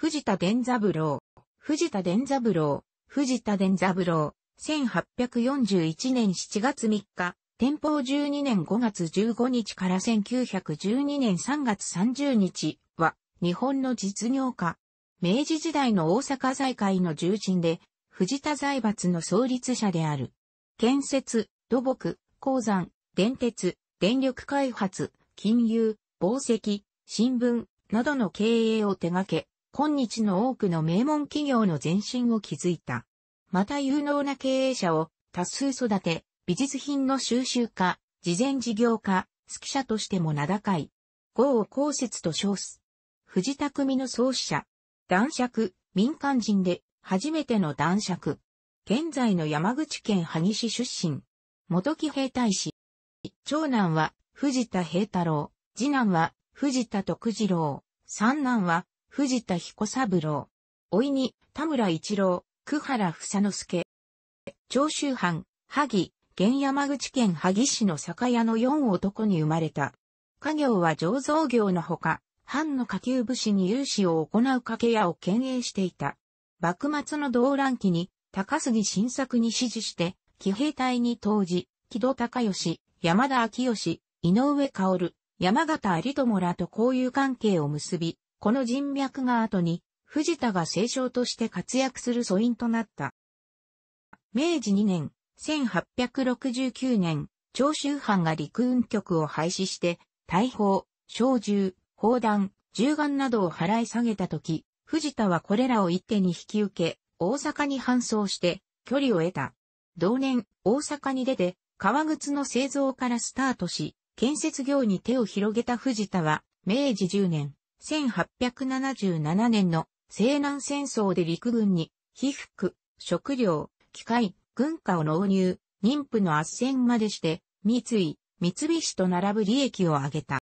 藤田伝三郎、藤田伝三郎、藤田伝三郎、1841年7月3日、天保12年5月15日から1912年3月30日は、日本の実業家。明治時代の大阪財界の重鎮で、藤田財閥の創立者である。建設、土木、鉱山、電鉄、電力開発、金融、宝石、新聞などの経営を手掛け、今日の多くの名門企業の前身を築いた。また有能な経営者を多数育て、美術品の収集家、慈善事業家、指揮者としても名高い。豪を公説と称す。藤田組の創始者。男爵、民間人で、初めての男爵。現在の山口県萩市出身。元木兵隊士。長男は藤田平太郎。次男は藤田徳次郎。三男は藤田彦三郎。老いに、田村一郎、久原房之助。長州藩、萩、現山口県萩市の酒屋の四男に生まれた。家業は醸造業のほか、藩の下級武士に融資を行う掛け屋を兼営していた。幕末の動乱期に、高杉晋作に指示して、騎兵隊に投じ、木戸隆義、山田昭義、井上薫、山形有友らと交友関係を結び、この人脈が後に、藤田が聖章として活躍する素因となった。明治2年、1869年、長州藩が陸運局を廃止して、大砲、小銃、砲弾、銃眼などを払い下げた時、藤田はこれらを一手に引き受け、大阪に搬送して、距離を得た。同年、大阪に出て、革靴の製造からスタートし、建設業に手を広げた藤田は、明治10年、1877年の西南戦争で陸軍に、被服、食料、機械、軍火を納入、妊婦の圧戦までして、三井、三菱と並ぶ利益を上げた。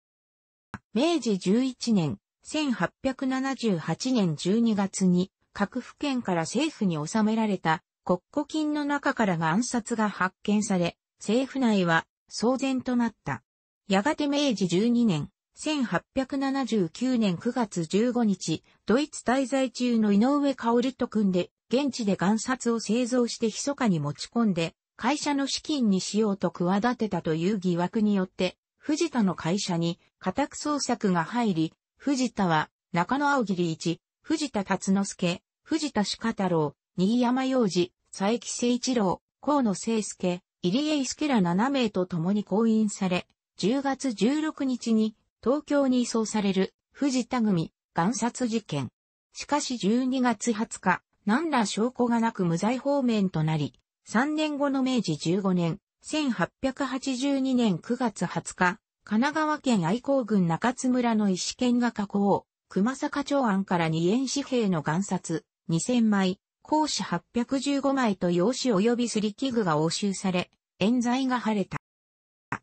明治11年、1878年12月に、各府県から政府に納められた国庫金の中からが暗殺が発見され、政府内は騒然となった。やがて明治12年、1879年9月15日、ドイツ滞在中の井上薫と組んで、現地で岩札を製造して密かに持ち込んで、会社の資金にしようと企てたという疑惑によって、藤田の会社に家宅捜索が入り、藤田は中野青桐一、藤田達之助、藤田鹿太郎、新山洋二、佐伯誠一郎、河野聖介、入江伊助ら7名と共に婚姻され、10月16日に東京に移送される藤田組岩殺事件。しかし12月20日、何ら証拠がなく無罪方面となり、3年後の明治15年、1882年9月20日、神奈川県愛好郡中津村の石剣が加工、熊坂町案から2円紙幣の岩札、2000枚、公師815枚と用紙及びすり器具が押収され、冤罪が晴れた。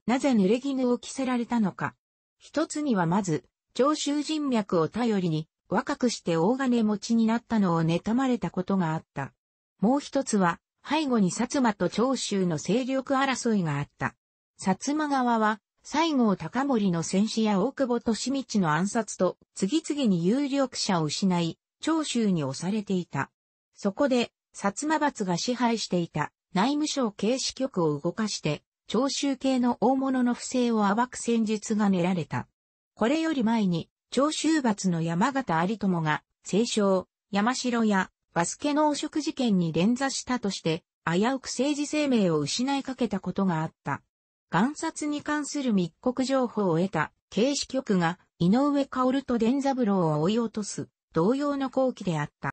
なぜ濡れ衣を着せられたのか、一つにはまず、長州人脈を頼りに、若くして大金持ちになったのを妬まれたことがあった。もう一つは、背後に薩摩と長州の勢力争いがあった。薩摩側は、西郷隆盛の戦死や大久保利道の暗殺と、次々に有力者を失い、長州に押されていた。そこで、薩摩閥が支配していた内務省警視局を動かして、長州系の大物の不正を暴く戦術が練られた。これより前に、長州罰の山形有友が、清少、山城や、バスケの汚職事件に連座したとして、危うく政治生命を失いかけたことがあった。暗殺に関する密告情報を得た、警視局が、井上薫と伝三郎を追い落とす、同様の後期であった。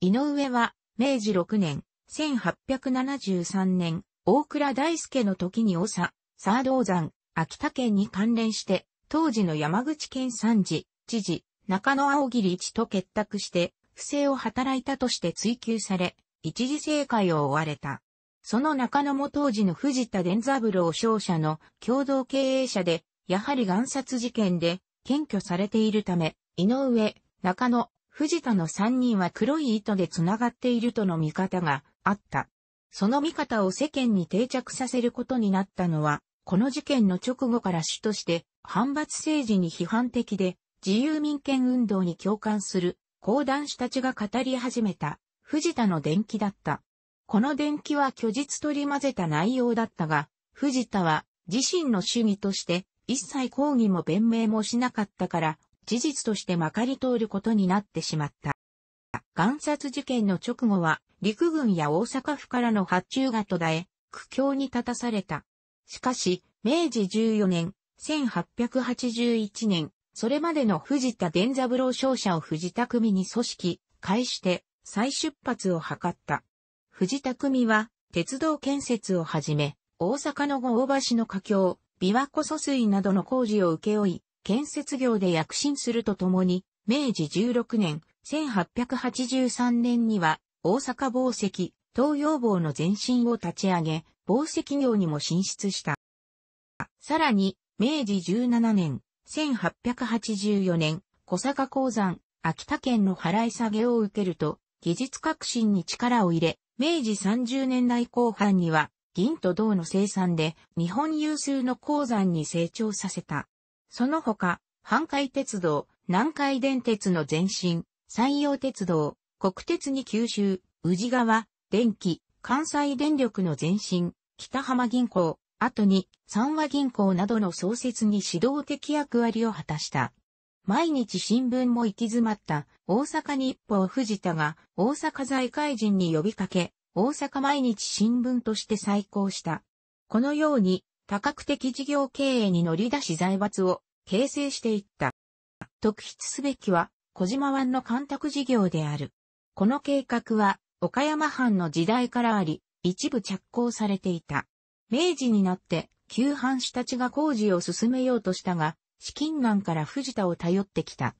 井上は、明治6年、1873年、大倉大輔の時に長、沢道山、秋田県に関連して、当時の山口県三次、知事、中野青桐一と結託して、不正を働いたとして追及され、一時政界を追われた。その中野も当時の藤田伝三郎商社の共同経営者で、やはり岩殺事件で検挙されているため、井上、中野、藤田の三人は黒い糸で繋がっているとの見方があった。その見方を世間に定着させることになったのは、この事件の直後から主として、反発政治に批判的で、自由民権運動に共感する、講談師たちが語り始めた、藤田の伝記だった。この伝記は虚実取り混ぜた内容だったが、藤田は自身の主義として一切抗議も弁明もしなかったから、事実としてまかり通ることになってしまった。岩殺事件の直後は、陸軍や大阪府からの発注が途絶え、苦境に立たされた。しかし、明治14年、1881年、それまでの藤田伝三郎商社を藤田組に組織、介して再出発を図った。藤田組は鉄道建設をはじめ、大阪の大橋の架橋、琵琶湖疎水などの工事を請け負い、建設業で躍進するとともに、明治16年、1883年には大阪宝石、東洋坊の前身を立ち上げ、宝石業にも進出した。さらに、明治17年、1884年、小坂鉱山、秋田県の払い下げを受けると、技術革新に力を入れ、明治30年代後半には、銀と銅の生産で日本有数の鉱山に成長させた。その他、半海鉄道、南海電鉄の前身、山陽鉄道、国鉄に九州、宇治川、電気、関西電力の前身、北浜銀行、後に三和銀行などの創設に指導的役割を果たした。毎日新聞も行き詰まった大阪日報藤田が大阪財界人に呼びかけ、大阪毎日新聞として再興した。このように多角的事業経営に乗り出し財閥を形成していった。特筆すべきは小島湾の干拓事業である。この計画は、岡山藩の時代からあり、一部着工されていた。明治になって、旧藩主たちが工事を進めようとしたが、資金難から藤田を頼ってきた。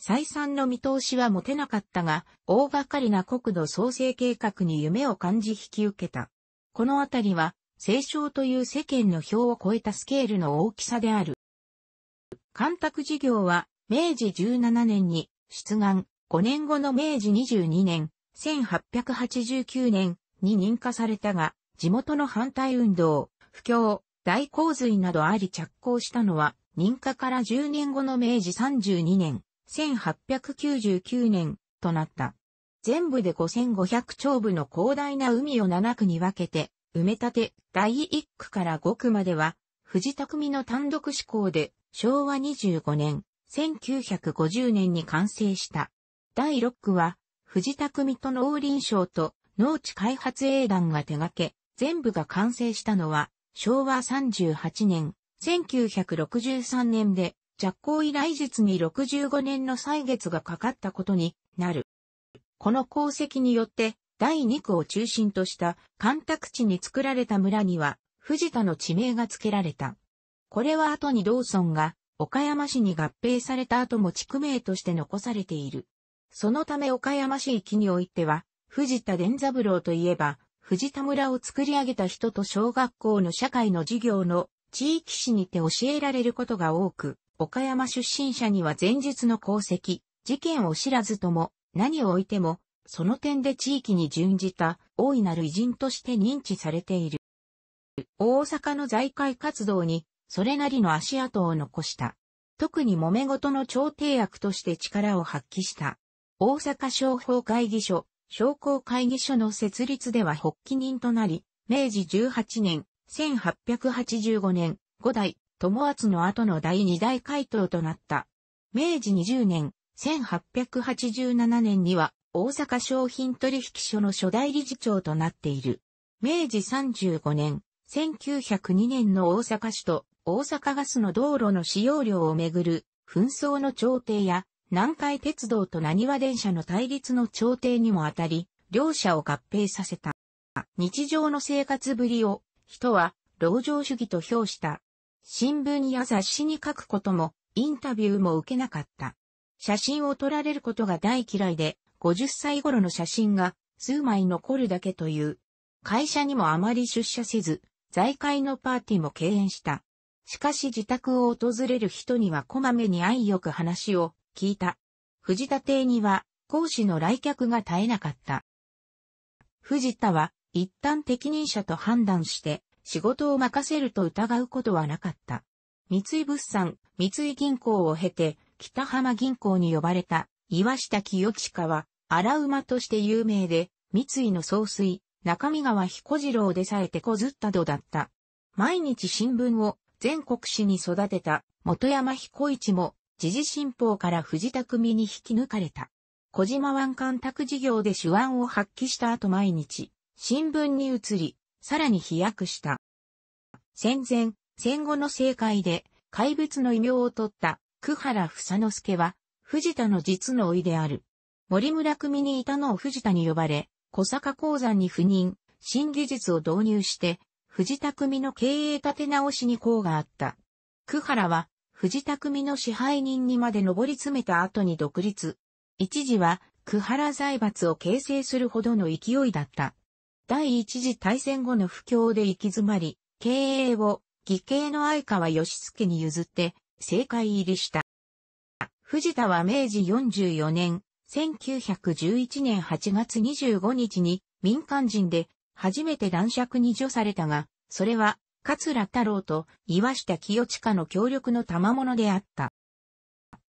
再三の見通しは持てなかったが、大掛かりな国土創生計画に夢を感じ引き受けた。このあたりは、清少という世間の表を超えたスケールの大きさである。干拓事業は、明治17年に出願、5年後の明治22年、1889年に認可されたが、地元の反対運動、不況、大洪水などあり着工したのは、認可から10年後の明治32年、1899年となった。全部で5500丁部の広大な海を7区に分けて、埋め立て第1区から5区までは、藤匠の単独志向で昭和25年、1950年に完成した。第6区は、藤田組と農林省と農地開発営団が手掛け、全部が完成したのは、昭和38年、1963年で、着工以来実に65年の歳月がかかったことになる。この功績によって、第2区を中心とした干拓地に作られた村には、藤田の地名が付けられた。これは後に道村が岡山市に合併された後も地区名として残されている。そのため岡山市域においては、藤田伝三郎といえば、藤田村を作り上げた人と小学校の社会の授業の地域史にて教えられることが多く、岡山出身者には前述の功績、事件を知らずとも、何を置いても、その点で地域に準じた大いなる偉人として認知されている。大阪の財界活動にそれなりの足跡を残した。特に揉め事の調停役として力を発揮した。大阪商法会議所、商工会議所の設立では発起人となり、明治18年、1885年、5代、友厚の後の第2代会頭となった。明治20年、1887年には、大阪商品取引所の初代理事長となっている。明治35年、1902年の大阪市と大阪ガスの道路の使用量をめぐる紛争の調停や南海鉄道と何和電車の対立の調停にもあたり、両者を合併させた。日常の生活ぶりを人は老城主義と評した。新聞や雑誌に書くこともインタビューも受けなかった。写真を撮られることが大嫌いで、50歳頃の写真が数枚残るだけという。会社にもあまり出社せず、財界のパーティーも敬遠した。しかし自宅を訪れる人にはこまめに愛よく話を聞いた。藤田邸には、講師の来客が絶えなかった。藤田は、一旦適任者と判断して、仕事を任せると疑うことはなかった。三井物産、三井銀行を経て、北浜銀行に呼ばれた、岩下清親は、荒馬として有名で、三井の総帥、中身川彦次郎でさえ手こずった度だった。毎日新聞を全国紙に育てた元山彦一も時事新報から藤田組に引き抜かれた。小島湾干拓事業で手腕を発揮した後毎日、新聞に移り、さらに飛躍した。戦前、戦後の政界で怪物の異名を取った久原房之助は、藤田の実の老いである。森村組にいたのを藤田に呼ばれ、小坂鉱山に赴任、新技術を導入して、藤田組の経営立て直しに功があった。久原は、藤田組の支配人にまで上り詰めた後に独立。一時は、久原財閥を形成するほどの勢いだった。第一次大戦後の不況で行き詰まり、経営を義兄の相川義助に譲って、政界入りした。藤田は明治44年、1911年8月25日に民間人で初めて男爵に除されたが、それは、桂太郎と岩下清近の協力の賜物であった。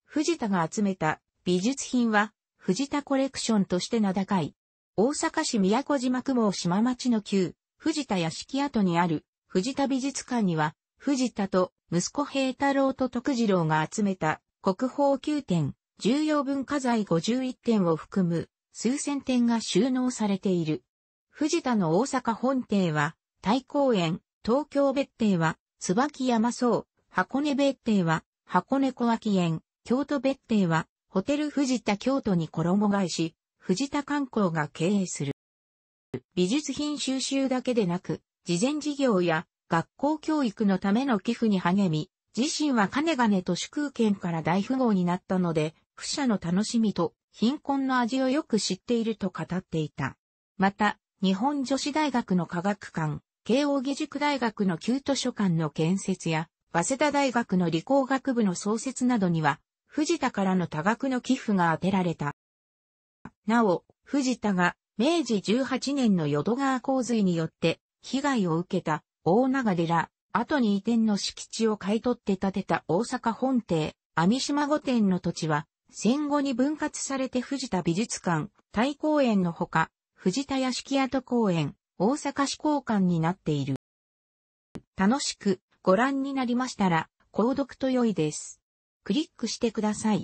藤田が集めた美術品は、藤田コレクションとして名高い。大阪市宮古島雲島町の旧、藤田屋敷跡にある藤田美術館には、藤田と息子平太郎と徳次郎が集めた国宝9点、重要文化財51点を含む数千点が収納されている。藤田の大阪本邸は、大公園、東京別邸は、椿山荘、箱根別邸は、箱根小脇園、京都別邸は、ホテル藤田京都に衣替えし、藤田観光が経営する。美術品収集だけでなく、慈善事業や学校教育のための寄付に励み、自身は金々都市空間から大富豪になったので、不者の楽しみと貧困の味をよく知っていると語っていた。また、日本女子大学の科学館、慶応義塾大学の旧図書館の建設や、早稲田大学の理工学部の創設などには、藤田からの多額の寄付が当てられた。なお、藤田が明治18年の淀川洪水によって被害を受けた大長寺、後に移転の敷地を買い取って建てた大阪本邸、網島御殿の土地は、戦後に分割されて藤田美術館、大公園のほか、藤田屋敷跡公園、大阪市公館になっている。楽しくご覧になりましたら、購読と良いです。クリックしてください。